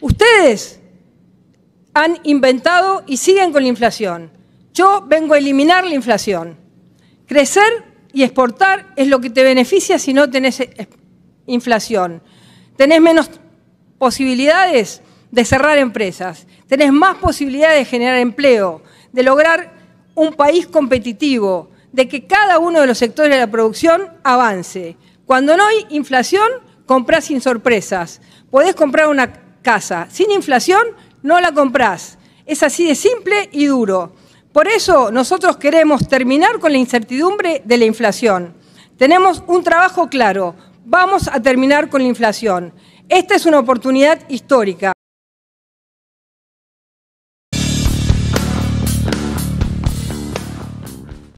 Ustedes han inventado y siguen con la inflación. Yo vengo a eliminar la inflación. Crecer y exportar es lo que te beneficia si no tenés eh, inflación. Tenés menos posibilidades de cerrar empresas, tenés más posibilidades de generar empleo, de lograr un país competitivo, de que cada uno de los sectores de la producción avance. Cuando no hay inflación, compras sin sorpresas. Podés comprar una casa. Sin inflación no la comprás. Es así de simple y duro. Por eso nosotros queremos terminar con la incertidumbre de la inflación. Tenemos un trabajo claro. Vamos a terminar con la inflación. Esta es una oportunidad histórica.